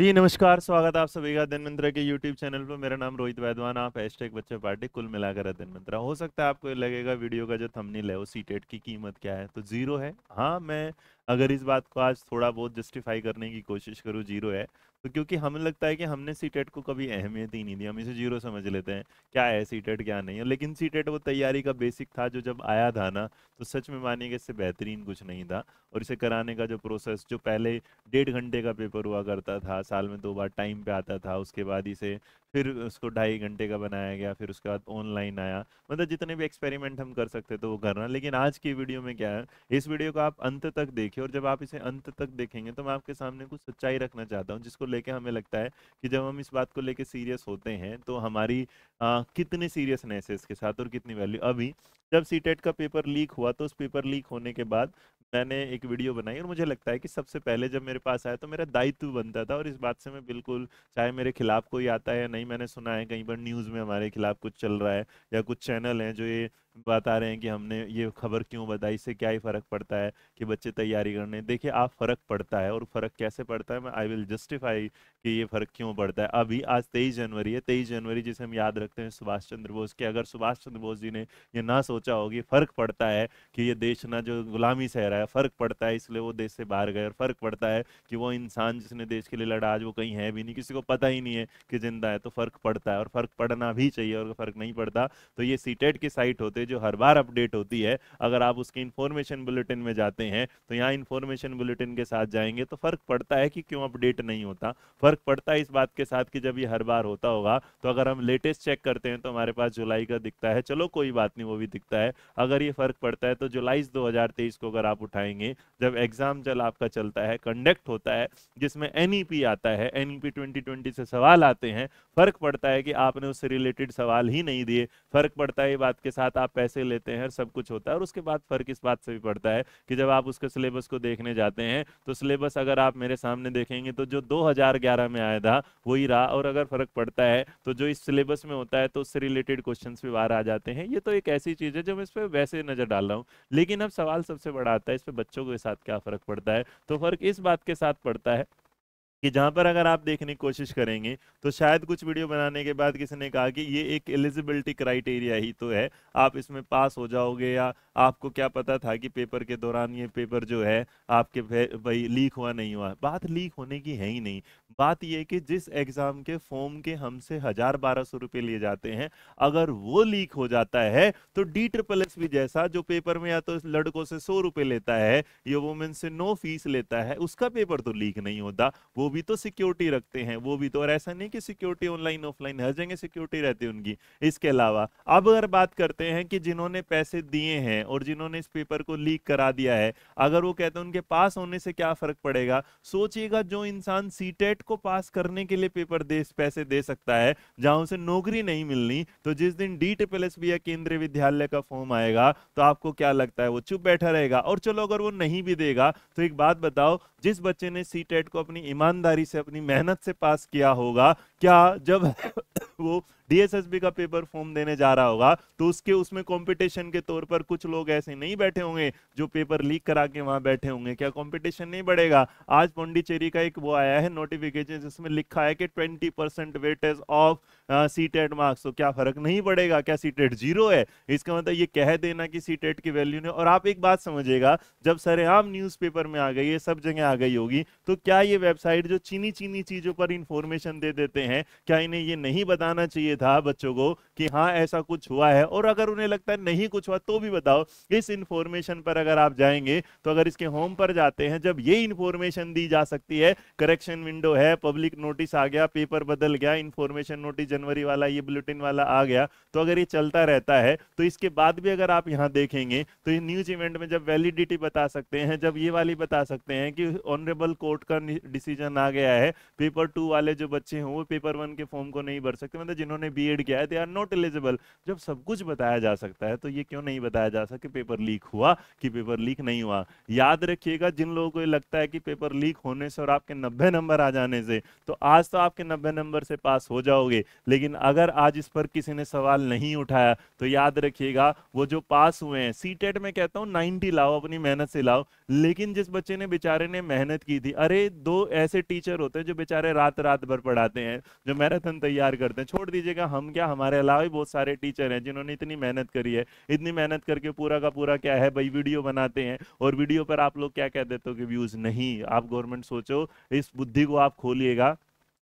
जी नमस्कार स्वागत आप सभी का दिन मंत्रा के यूट्यूब चैनल पर मेरा नाम रोहित वैद्वान आप टेक बच्चे पार्टी कुल मिलाकर दिन मंत्रा हो सकता है आपको लगेगा वीडियो का जो थंबनेल है वो सीटेट की कीमत क्या है तो जीरो है हाँ मैं अगर इस बात को आज थोड़ा बहुत जस्टिफाई करने की कोशिश करूँ जीरो है तो क्योंकि हमें लगता है कि हमने सी टेट e को कभी अहमियत ही नहीं दी हम इसे जीरो समझ लेते हैं क्या है सी टेट e क्या नहीं है लेकिन सी टेट e वो तैयारी का बेसिक था जो जब आया था ना तो सच में मानिए कि इससे बेहतरीन कुछ नहीं था और इसे कराने का जो प्रोसेस जो पहले डेढ़ घंटे का पेपर हुआ करता था साल में दो बार टाइम पर आता था उसके बाद इसे फिर उसको ढाई घंटे का बनाया गया फिर उसके बाद ऑनलाइन आया मतलब जितने भी एक्सपेरिमेंट हम कर सकते तो वो करना लेकिन आज की वीडियो में क्या है इस वीडियो को आप अंत तक देखिए और जब आप इसे अंत तक देखेंगे तो मैं आपके सामने कुछ सच्चाई रखना चाहता हूँ जिसको लेके हमें लगता है कि जब हम इस बात को लेकर सीरियस होते हैं तो हमारी आ, कितनी सीरियसनेस है इसके साथ और कितनी वैल्यू अभी जब सी e का पेपर लीक हुआ तो उस पेपर लीक होने के बाद मैंने एक वीडियो बनाई और मुझे लगता है कि सबसे पहले जब मेरे पास आया तो मेरा दायित्व बनता था और इस बात से मैं बिल्कुल चाहे मेरे खिलाफ कोई आता है या नहीं मैंने सुना है कहीं पर न्यूज़ में हमारे खिलाफ कुछ चल रहा है या कुछ चैनल हैं जो ये बता रहे हैं कि हमने ये खबर क्यों बताई इससे क्या ही फ़र्क पड़ता है कि बच्चे तैयारी करने देखिए आप फ़र्क पड़ता है और फ़र्क कैसे पड़ता है मैं आई विल जस्टिफाई कि ये फ़र्क क्यों पड़ता है अभी आज तेईस जनवरी है तेईस जनवरी जिसे हम याद रखते हैं सुभाष चंद्र बोस के अगर सुभाष चंद्र बोस जी ने यह ना सोचा होगी फ़र्क पड़ता है कि ये देश ना जो गुलामी सह रहा है फ़र्क पड़ता है इसलिए वो देश से बाहर गए और फ़र्क पड़ता है कि वो इंसान जिसने देश के लिए लड़ा आज वो कहीं है भी नहीं किसी को पता ही नहीं है कि जिंदा है तो फ़र्क पड़ता है और फ़र्क पड़ना भी चाहिए और फ़र्क नहीं पड़ता तो ये सीटेट की साइट होते जो हर बार अपडेट होती है अगर आप उसके इन्फॉर्मेशन बुलेटिन में जाते हैं तो यहाँ इन्फॉर्मेशन बुलेटिन के साथ जाएंगे तो फ़र्क पड़ता है कि क्यों अपडेट नहीं होता फ़र्क पड़ता है इस बात के साथ कि जब ये हर बार होता होगा तो अगर हम लेटेस्ट चेक करते हैं तो हमारे पास जुलाई का दिखता है चलो कोई बात नहीं वो भी दिखता है अगर ये फ़र्क पड़ता है तो जुलाई दो को अगर आप उठाएंगे जब एग्ज़ाम जल आपका चलता है कंडक्ट होता है जिसमें एन e आता है एन ई e से सवाल आते हैं फ़र्क पड़ता है कि आपने उससे रिलेटेड सवाल ही नहीं दिए फ़र्क पड़ता है ये बात के साथ आप पैसे लेते हैं और सब कुछ होता है और उसके बाद फ़र्क इस बात से भी पड़ता है कि जब आप उसके सिलेबस को देखने जाते हैं तो सिलेबस अगर आप मेरे सामने देखेंगे तो जो दो में आया था वही रहा और अगर फ़र्क पड़ता है तो जो इस सिलेबस में होता है तो उससे रिलेटेड क्वेश्चन भी बाहर आ जाते हैं ये तो एक ऐसी चीज़ है जो मैं इस पर वैसे नज़र डाल रहा हूँ लेकिन अब सवाल सबसे बड़ा आता है इस पर बच्चों के साथ क्या फ़र्क पड़ता है तो फ़र्क इस बात के साथ पड़ता है कि जहां पर अगर आप देखने की कोशिश करेंगे तो शायद कुछ वीडियो बनाने के बाद किसी ने कहा कि ये एक एलिजिबिलिटी क्राइटेरिया ही तो है आप इसमें पास हो जाओगे या आपको क्या पता था कि पेपर के दौरान ये पेपर जो है आपके भाई लीक हुआ नहीं हुआ बात लीक होने की है ही नहीं बात यह कि जिस एग्ज़ाम के फॉर्म के हमसे हज़ार बारह सौ रुपये लिए जाते हैं अगर वो लीक हो जाता है तो डी ट्रिपल एस भी जैसा जो पेपर में या तो लड़कों से सौ रुपये लेता है या वोमेन से नो फीस लेता है उसका पेपर तो लीक नहीं होता वो भी तो सिक्योरिटी रखते हैं वो भी तो और ऐसा नहीं कि सिक्योरिटी ऑनलाइन ऑफलाइन हर जगह सिक्योरिटी रहती है उनकी इसके अलावा अब अगर बात करते हैं कि जिन्होंने पैसे दिए हैं और जिन्होंने इस पेपर को लीक करा दिया है अगर वो कहते हैं उनके पास होने से क्या फर्क पड़ेगा सोचिएगा जो इंसान सी e को पास करने के लिए पेपर दे पैसे दे सकता है जहां उसे नौकरी नहीं मिलनी तो जिस दिन डी ट्रिपल एस या केंद्रीय विद्यालय का फॉर्म आएगा तो आपको क्या लगता है वो चुप बैठा रहेगा और चलो अगर वो नहीं भी देगा तो एक बात बताओ जिस बच्चे ने सीटेट e को अपनी ईमान ईमानदारी से अपनी मेहनत से पास किया होगा क्या जब वो डीएसएसबी का पेपर फॉर्म देने जा रहा होगा तो उसके उसमें कॉम्पिटिशन के तौर पर कुछ लोग ऐसे नहीं बैठे होंगे जो पेपर लीक करा के वहां बैठे होंगे क्या कॉम्पिटिशन नहीं बढ़ेगा आज पौंडीचेरी का एक वो आया है नोटिफिकेशन जिसमें लिखा है कि twenty percent weightage of CTET marks तो क्या फर्क नहीं पड़ेगा क्या सीटेट जीरो है इसका मतलब ये कह देना कि सीटेट की वैल्यू ने और आप एक बात समझिएगा जब सरेआम पेपर में आ गई है सब जगह आ गई होगी तो क्या ये वेबसाइट जो चीनी चीनी चीज़ों पर इंफॉर्मेशन दे देते हैं क्या इन्हें ये नहीं बताना चाहिए था बच्चों को कि हाँ ऐसा कुछ हुआ है और अगर उन्हें लगता है नहीं कुछ हुआ तो भी बताओ इस इंफॉर्मेशन पर अगर आप जाएंगे तो अगर इसके होम पर जाते हैं जब ये इंफॉर्मेशन दी जा सकती है करेक्शन विंडो है पब्लिक नोटिस आ गया पेपर बदल गया इंफॉर्मेशन नोटिस जनवरी वाला ये बुलेटिन वाला आ गया तो अगर ये चलता रहता है तो इसके बाद भी अगर आप यहाँ देखेंगे तो ये न्यूज इवेंट में जब वैलिडिटी बता सकते हैं जब ये वाली बता सकते हैं कि ऑनरेबल कोर्ट का डिसीजन आ गया है पेपर टू वाले जो बच्चे हैं वो पेपर वन के फॉर्म को नहीं भर सकते मतलब जिन्होंने आपने बी एड किया है दे आर नॉट एलिजिबल जब सब कुछ बताया जा सकता है तो ये क्यों नहीं बताया जा सकता कि पेपर लीक हुआ कि पेपर लीक नहीं हुआ याद रखिएगा जिन लोगों को ये लगता है कि पेपर लीक होने से और आपके नब्बे नंबर आ जाने से तो आज तो आपके नब्बे नंबर से पास हो जाओगे लेकिन अगर आज इस पर किसी ने सवाल नहीं उठाया तो याद रखिएगा वो जो पास हुए हैं सी टेट में कहता हूँ नाइन्टी लाओ अपनी मेहनत से लाओ लेकिन जिस बच्चे ने बेचारे ने मेहनत की थी अरे दो ऐसे टीचर होते हैं जो बेचारे रात रात भर पढ़ाते हैं जो मैराथन तैयार करते हैं छोड़ दीजिएगा का हम क्या हमारे अलावा ही बहुत सारे टीचर हैं जिन्होंने इतनी मेहनत करी है इतनी मेहनत करके पूरा का पूरा क्या है भाई वीडियो बनाते हैं और वीडियो पर आप लोग क्या कह देते हो कि व्यूज़ नहीं आप गवर्नमेंट सोचो इस बुद्धि को आप खोलिएगा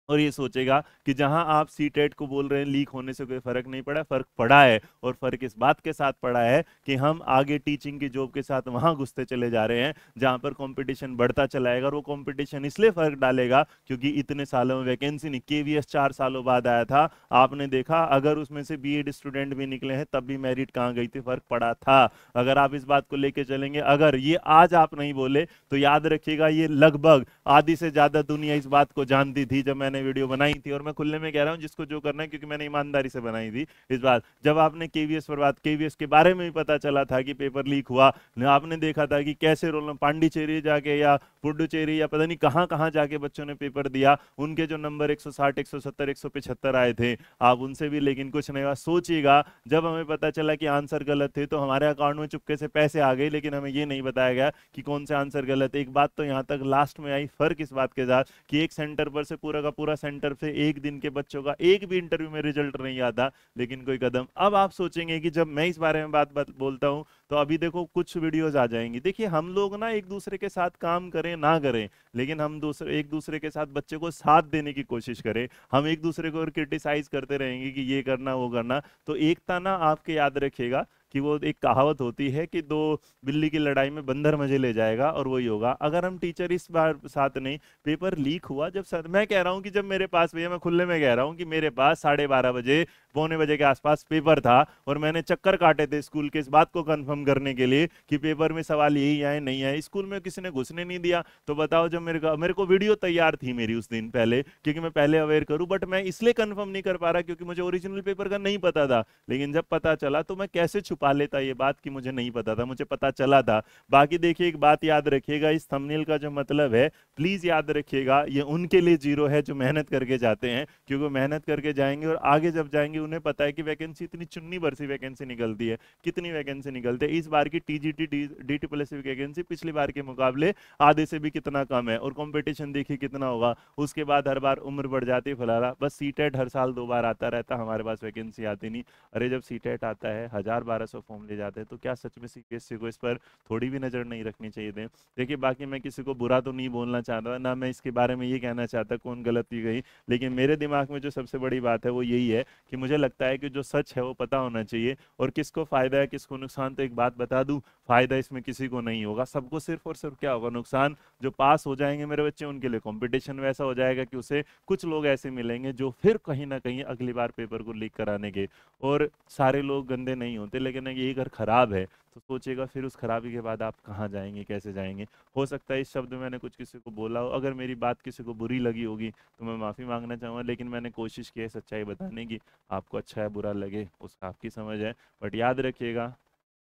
और ये सोचेगा कि जहां आप सी टेट e को बोल रहे हैं लीक होने से कोई फर्क नहीं पड़ा फर्क पड़ा है और फर्क इस बात के साथ पड़ा है कि हम आगे टीचिंग की जॉब के साथ वहां घुसते चले जा रहे हैं जहां पर कंपटीशन बढ़ता चलाएगा और वो कंपटीशन इसलिए फर्क डालेगा क्योंकि इतने सालों में वैकेंसी नहीं के चार सालों बाद आया था आपने देखा अगर उसमें से बी स्टूडेंट भी निकले हैं तब भी मेरिट कहाँ गई थी फर्क पड़ा था अगर आप इस बात को लेके चलेंगे अगर ये आज आप नहीं बोले तो याद रखिएगा ये लगभग आधी से ज्यादा दुनिया इस बात को जानती थी जब मैंने मैंने वीडियो बनाई थी और मैं खुले में कह रहा हूँ जिसको जो करना है क्योंकि मैंने ईमानदारी से बनाई थी इस बार जब आपने के पर बात के के बारे में भी पता चला था कि पेपर लीक हुआ आपने देखा था कि कैसे रोल नंबर पांडिचेरी जाके या पुडुचेरी या पता नहीं कहाँ कहाँ जाके बच्चों ने पेपर दिया उनके जो नंबर एक 160, 170, 175 आए थे आप उनसे भी लेकिन कुछ नहीं हुआ सोचिएगा जब हमें पता चला कि आंसर गलत थे तो हमारे अकाउंट में चुपके से पैसे आ गए लेकिन हमें ये नहीं बताया गया कि कौन से आंसर गलत है एक बात तो यहाँ तक लास्ट में आई फर्क इस बात के साथ कि एक सेंटर पर से पूरा का पूरा पूरा सेंटर से एक दिन के बच्चों का एक भी इंटरव्यू में रिजल्ट नहीं आता लेकिन कोई कदम अब आप सोचेंगे कि जब मैं इस बारे में बात, बात बोलता हूँ तो अभी देखो कुछ वीडियोज आ जाएंगी देखिए हम लोग ना एक दूसरे के साथ काम करें ना करें लेकिन हम दूसरे एक दूसरे के साथ बच्चे को साथ देने की कोशिश करें हम एक दूसरे को क्रिटिसाइज करते रहेंगे कि ये करना वो करना तो एकता ना आपके याद रखेगा कि वो एक कहावत होती है कि दो बिल्ली की लड़ाई में बंदर मजे ले जाएगा और वही होगा अगर हम टीचर इस बार साथ नहीं पेपर लीक हुआ जब साथ मैं कह रहा हूँ कि जब मेरे पास भैया मैं खुले में कह रहा हूँ कि मेरे पास साढ़े बारह बजे पौने बजे के आसपास पेपर था और मैंने चक्कर काटे थे स्कूल के इस बात को कंफर्म करने के लिए कि पेपर में सवाल यही आए नहीं आए स्कूल में किसी ने घुसने नहीं दिया तो बताओ जब मेरे को मेरे को वीडियो तैयार थी मेरी उस दिन पहले क्योंकि मैं पहले अवेयर करूँ बट मैं इसलिए कन्फर्म नहीं कर पा रहा क्योंकि मुझे ओरिजिनल पेपर का नहीं पता था लेकिन जब पता चला तो मैं कैसे छुपा लेता ये बात कि मुझे नहीं पता था मुझे पता चला था बाकी देखिए एक बात याद रखिएगा इस थमनील का जो मतलब है प्लीज़ याद रखिएगा ये उनके लिए जीरो है जो मेहनत करके जाते हैं क्योंकि मेहनत करके जाएंगे और आगे जब जाएंगे उन्हें पता है कि वैकेंसी इतनी चुन्नी भर सी वैकेंसी निकलती है कितनी वैकेंसी निकलती है इस बार की T G T D T plus vacancy पिछली बार के मुकाबले आधे से भी कितना कम है और कॉम्पिटिशन देखिए कितना होगा उसके बाद हर बार उम्र बढ़ जाती है फलाना बस सी e हर साल दो बार आता रहता हमारे पास वैकेंसी आती नहीं अरे जब सी e e आता है हज़ार बारह सौ फॉर्म ले जाते हैं तो क्या सच में सी पी एस सी को इस पर थोड़ी भी नज़र नहीं रखनी चाहिए थे देखिए बाकी मैं किसी को बुरा तो नहीं बोलना चाहता ना मैं इसके बारे में ये कहना चाहता कौन गलती गई लेकिन मेरे दिमाग में जो सबसे बड़ी बात है वो यही है कि मुझे मुझे लगता है कि जो सच है वो पता होना चाहिए और किसको फ़ायदा है किसको नुकसान तो एक बात बता दूं फ़ायदा इसमें किसी को नहीं होगा सबको सिर्फ और सिर्फ क्या होगा नुकसान जो पास हो जाएंगे मेरे बच्चे उनके लिए कॉम्पिटिशन वैसा हो जाएगा कि उसे कुछ लोग ऐसे मिलेंगे जो फिर कहीं ना कहीं अगली बार पेपर को लीक कराने के और सारे लोग गंदे नहीं होते लेकिन ये घर ख़राब है तो सोचिएगा फिर उस खराबी के बाद आप कहाँ जाएंगे कैसे जाएंगे हो सकता है इस शब्द में मैंने कुछ किसी को बोला हो अगर मेरी बात किसी को बुरी लगी होगी तो मैं माफ़ी मांगना चाहूँगा लेकिन मैंने कोशिश की है सच्चाई बताने की आपको अच्छा है बुरा लगे उसका आपकी समझ है बट याद रखिएगा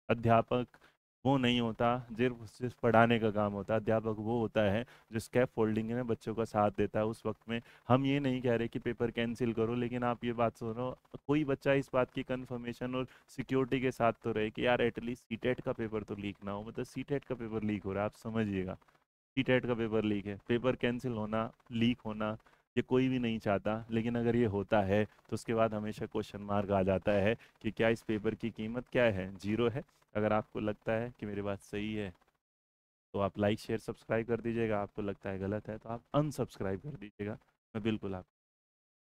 अध्यापक वो नहीं होता सिर्फ सिर्फ पढ़ाने का काम होता है अध्यापक वो होता है जो स्कैप फोल्डिंग में बच्चों का साथ देता है उस वक्त में हम ये नहीं कह रहे कि पेपर कैंसिल करो लेकिन आप ये बात सुन रहे हो कोई बच्चा इस बात की कन्फर्मेशन और सिक्योरिटी के साथ तो रहे कि यार एटलीस्ट सी टेट का पेपर तो लीक ना हो मतलब सी टेट e का पेपर लीक हो रहा है आप समझिएगा सी टेट e का पेपर लीक है पेपर कैंसिल होना लीक होना ये कोई भी नहीं चाहता लेकिन अगर ये होता है तो उसके बाद हमेशा क्वेश्चन मार्क आ जाता है कि क्या इस पेपर की कीमत क्या है जीरो है अगर आपको लगता है कि मेरी बात सही है तो आप लाइक शेयर सब्सक्राइब कर दीजिएगा आपको लगता है गलत है तो आप अनसब्सक्राइब कर दीजिएगा मैं बिल्कुल आप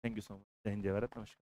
थैंक यू सो मच जय हिंद जय भारत नमस्कार